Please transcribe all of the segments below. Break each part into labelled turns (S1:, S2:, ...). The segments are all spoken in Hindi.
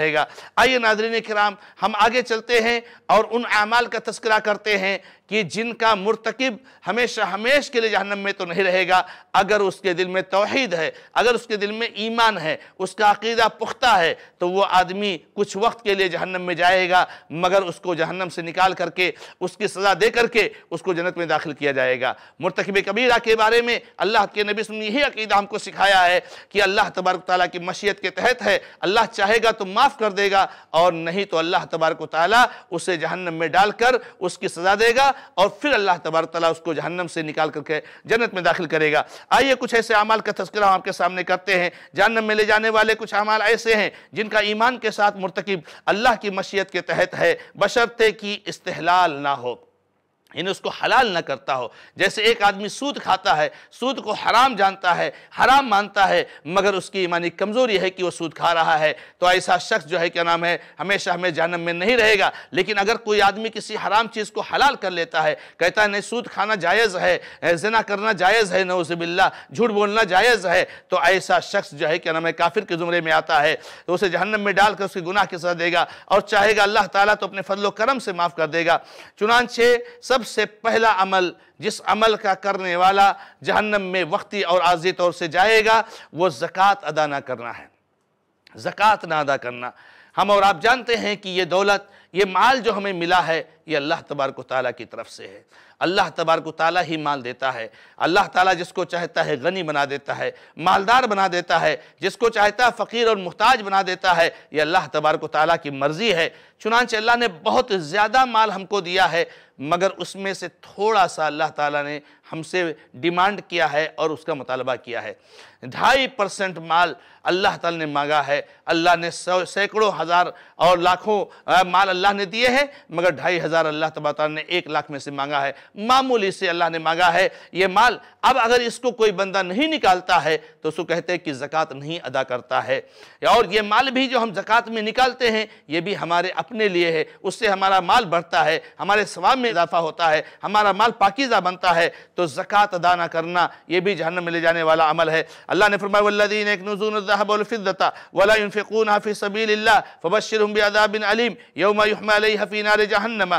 S1: रहेगा आइए नाजरीन कराम हम आगे चलते हैं और उन अमाल का तस्करा करते हैं कि जिनका मुरतकब हमेशा हमेश के लिए जहनम में तो नहीं रहेगा अगर उसके दिल में तोहद है अगर उसके दिल में ईमान है उसका अकीदा पुख्ता है तो वो आदमी कुछ वक्त के लिए जहन्नम में जाएगा मगर उसको जहन्नम से निकाल करके उसकी सज़ा दे करके उसको जन्नत में दाखिल किया जाएगा मुरतकब कबीरा के बारे में अल्लाह के नबी ने यही अकीदा हमको सिखाया है कि अल्लाह तबारक ताली की मशीयत के तहत है अल्लाह चाहेगा तो माफ़ कर देगा और नहीं तो अल्लाह तबारक ताली उसे जहन्नम में डालकर उसकी सज़ा देगा और फिर अल्लाह तबार तला उसको जहन्नम से निकाल करके जन्नत में दाखिल करेगा आइए कुछ ऐसे अमाल का तस्करा हम आपके सामने करते हैं जहन्नम में ले जाने वाले कुछ अमाल ऐसे हैं जिनका ईमान के साथ मुरतकब अल्लाह की मशीयत के तहत है बशरते कि इस्तेलाल ना हो यानी उसको हलाल ना करता हो जैसे एक आदमी सूद खाता है सूद को हराम जानता है हराम मानता है मगर उसकी ईमानी कमज़ोरी है कि वो सूद खा रहा है तो ऐसा शख्स जो है क्या नाम है हमेशा हमें जानम में नहीं रहेगा लेकिन अगर कोई आदमी किसी हराम चीज़ को हलाल कर लेता है कहता है नहीं सूद खाना जायज़ है जना करना जायज़ है नौजबिल्ला झूठ बोलना जायज़ है तो ऐसा शख्स जो है क्या नाम है काफिर के ज़ुमरे में आता है तो उसे जहनम में डालकर उसके गुनाह के साथ देगा और चाहेगा अल्लाह ताली तो अपने फजलो करम से माफ़ कर देगा चुनानचे सब सबसे पहला अमल जिस अमल का करने वाला जहन्नम में वक्ती और आजी तौर से जाएगा वो ज़क़़त अदा ना करना है ज़क़़त ना अदा करना हम और आप जानते हैं कि ये दौलत ये माल जो हमें मिला है ये अल्लाह तबारक ताली की तरफ से है अल्लाह तबारक ताली ही माल देता है अल्लाह ताली जिसको चाहता है गनी बना देता है मालदार बना देता है जिसको चाहता है फ़कीर और मोहताज बना देता है ये अल्लाह तबारक ताली की मर्ज़ी है चुनाच अल्लाह ने बहुत ज़्यादा माल हमको दिया है मगर उसमें से थोड़ा सा अल्लाह ताला ने हमसे डिमांड किया है और उसका मुतालबा किया है ढाई परसेंट माल अल्लाह ताला ने मांगा है अल्लाह ने सैकड़ों हज़ार और लाखों माल अल्लाह ने दिए हैं मगर ढाई हज़ार हज़ार अल्लाह तबात ने एक लाख में से मांगा है मामूली से अल्लाह ने मांगा है ये माल अब अगर इसको कोई बंदा नहीं निकालता है तो उसको कहते हैं कि ज़क़़त नहीं अदा करता है और ये माल भी जो हम ज़क़़त में निकालते हैं ये भी हमारे अपने लिए है उससे हमारा माल बढ़ता है हमारे स्वाब में इजाफा होता है हमारा माल पाकिज़ा बनता है तो ज़क़़त अदा ना करना ये भी जहन में ले जाने वाला अमल है अल्लाह ने फरमायादीन एक नजूनफ़ता वलाफ़िकून हाफ़ी सबील फ़बशर बिन अलीम यौमा हफ़ी नार जहन्नमा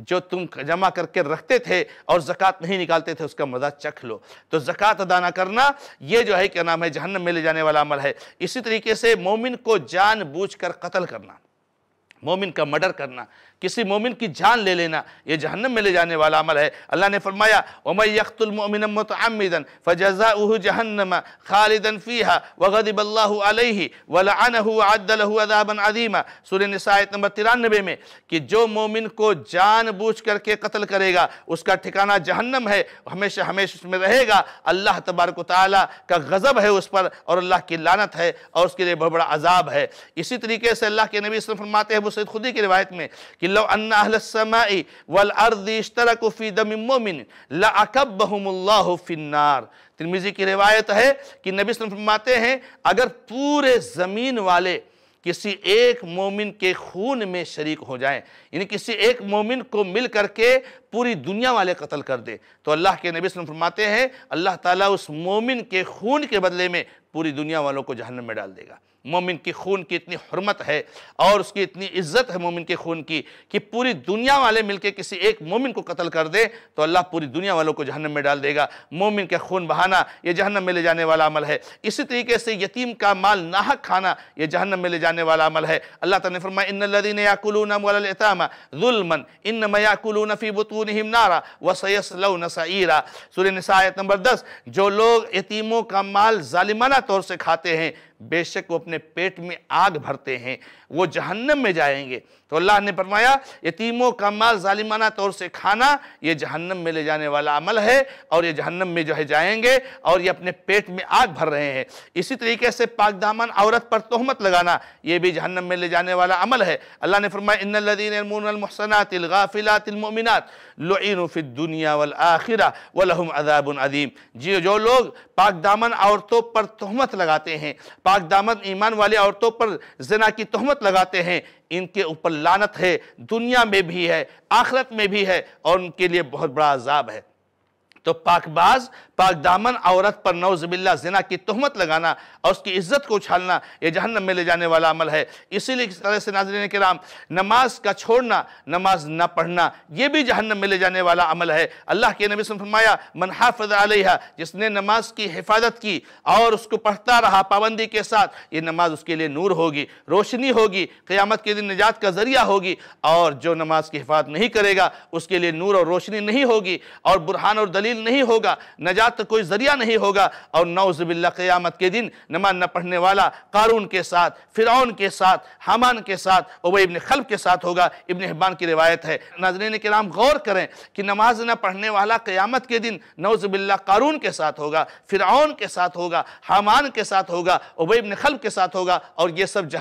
S1: जो तुम जमा करके रखते थे और ज़क़़त नहीं निकालते थे उसका मज़ा चख लो तो ज़क़़त अदा ना करना ये जो है क्या नाम है जहन्नम में ले जाने वाला अमल है इसी तरीके से मोमिन को जान बूझ कर कत्ल करना मोमिन का मर्डर करना किसी मोमिन की जान ले लेना ये जहन्नम में ले जाने वाला अमल है अल्लाह ने फरमाया उमय यख्तुलमिन मतआमदन फ़जा जहन्नम खालिदन फ़ीहा वगदबल्ला वलान अदीमा सूर्य नसायत नंबर तिरानबे में कि जो मोमिन को जान बूझ करके कत्ल करेगा उसका ठिकाना जहन्नम है हमेशा हमेशा उसमें रहेगा अल्लाह तबारक ताली का गज़ब है उस पर और अल्लाह की लानत है और उसके लिए बहुत बड़ा अजाब है इसी तरीके से अल्लाह के नबी फरमाते हैं वो सैद खुदी की रिवायत में कि लो अन्नासमाई वल अर्दरकफ़ी दमिन लाकबहमुल्लाफ़िन्नार तिरमिज़ी की रिवायत है कि नबी फरमाते हैं अगर पूरे ज़मीन वाले किसी एक मोमिन के खून में शरीक हो जाएं यानी किसी एक मोमिन को मिल करके पूरी दुनिया वाले कत्ल कर दे तो अल्लाह के नबी फरमाते हैं अल्लाह ताला उस मोमिन के खून के बदले में पूरी दुनिया वालों को जहन्नम में डाल देगा मोमिन के खून की इतनी हरमत है और उसकी इतनी इज्जत है मोमिन के खून की कि पूरी दुनिया वाले मिलकर किसी एक मोमिन को कत्ल कर दे तो अल्लाह पूरी दुनिया वालों को जहन्नम में डाल देगा मोमिन का खून बहाना ये जहन्नम में ले जाने वाला अमल है इसी तरीके से यतीम का माल नाहक खाना ये जहन्नम में ले जाने वाला अमल है अल्लाह तला फरमा इन लदीन याकुलतामा जुलमन इन मयाकुलून फ़ी बतून हिमनारा व सैसलौन सईरा सूर्य नसायत नंबर दस जो लोग यतीमों का माल ालिमाना तौर से खाते हैं बेशक वो अपने पेट में आग भरते हैं वो जहन्नम में जाएंगे तो अल्लाह ने फरमाया यतीमों का माल ालिमाना तौर से खाना ये जहन्नम में ले जाने वाला अमल है और ये जहन्नम में जो है जाएंगे और ये अपने पेट में आग भर रहे हैं इसी तरीके से पाक दामन औरत पर तोहमत लगाना ये भी जहन्नम में ले जाने वाला अमल है अल्लाह ने फरमाया इनदीनमसनातिलगाफिलातिलमोमिनत लुनफ़िदुनिया वल आखिर वलहम अदाबन अदीम जी जो लोग पाक दामन औरतों पर तहमत लगाते हैं पाक दामन ईमान वाले औरतों पर जना की तहमत लगाते हैं इनके ऊपर लानत है दुनिया में भी है आखरत में भी है और उनके लिए बहुत बड़ा अजाब है तो पाकबाज पाक दामन औरत पर नौजबिल्ला जना की तहमत लगाना और उसकी इज्जत को उछालना यह जहन्नम में ले जाने वाला अमल है इसीलिए इस तरह से कराम नमाज का छोड़ना नमाज ना पढ़ना यह भी जहन्नम में ले जाने वाला अमल है अल्लाह के नबी फरमाया मनहाफ़ आलिया जिसने नमाज की हिफाजत की और उसको पढ़ता रहा पाबंदी के साथ ये नमाज उसके लिए नूर होगी रोशनी होगी क़्यामत के दिन निजात का ज़रिया होगी और जो नमाज की हिफाजत नहीं करेगा उसके लिए नूर और रोशनी नहीं होगी और बुरहान और दलील दलील नहीं होगा नजात का कोई ज़रिया नहीं होगा और नौजबिल्ला क़यामत के दिन नमाज न पढ़ने वाला कारून के साथ फ़िरौन के साथ हमान के साथ उबई इबन खल्ब के साथ होगा इबन हबान की रिवायत है नाजरीन के नाम गौर करें कि नमाज न पढ़ने वाला क़यामत के दिन नौजबिल्ला कारून के साथ होगा फ़िरौन के साथ होगा हमान के साथ होगा उबई इबन खल्ब के साथ होगा और ये सब जहन